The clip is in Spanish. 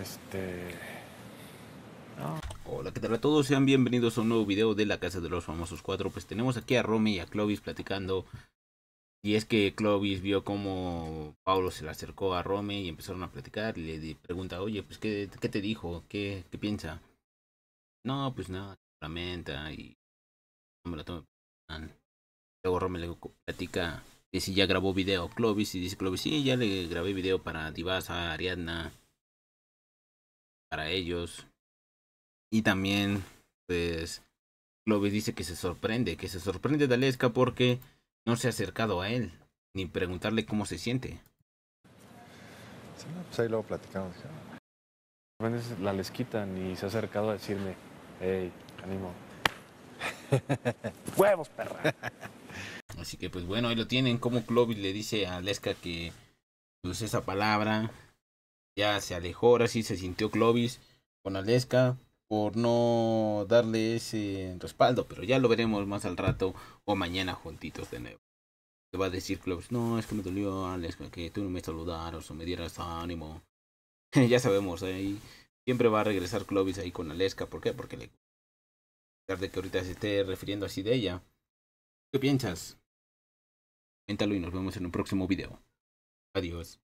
Este. Hola, ¿qué tal a todos? Sean bienvenidos a un nuevo video de la Casa de los Famosos cuatro Pues tenemos aquí a Rome y a Clovis platicando. Y es que Clovis vio como Paulo se le acercó a Rome y empezaron a platicar. Y le pregunta, oye, pues, ¿qué, qué te dijo? ¿Qué, ¿Qué piensa? No, pues nada, lamenta y no me la tome. Luego Rome le platica que si ya grabó video Clovis y dice Clovis, sí, ya le grabé video para Divasa, Ariadna, para ellos. Y también, pues, Clovis dice que se sorprende, que se sorprende de Aleska porque no se ha acercado a él, ni preguntarle cómo se siente. pues ahí luego platicamos. La lesquita ni se ha acercado a decirme, hey, ánimo. Huevos, perra. Así que pues bueno, ahí lo tienen, como Clovis le dice a Aleska que pues esa palabra ya se alejó, ahora sí se sintió Clovis con Aleska por no darle ese respaldo, pero ya lo veremos más al rato o mañana juntitos de nuevo. Te va a decir Clovis, no, es que me dolió Aleska, que tú no me saludaras o me dieras ánimo. ya sabemos, ahí siempre va a regresar Clovis ahí con Aleska, ¿por qué? Porque le... de que ahorita se esté refiriendo así de ella. ¿Qué piensas? Cuéntalo y nos vemos en un próximo video. Adiós.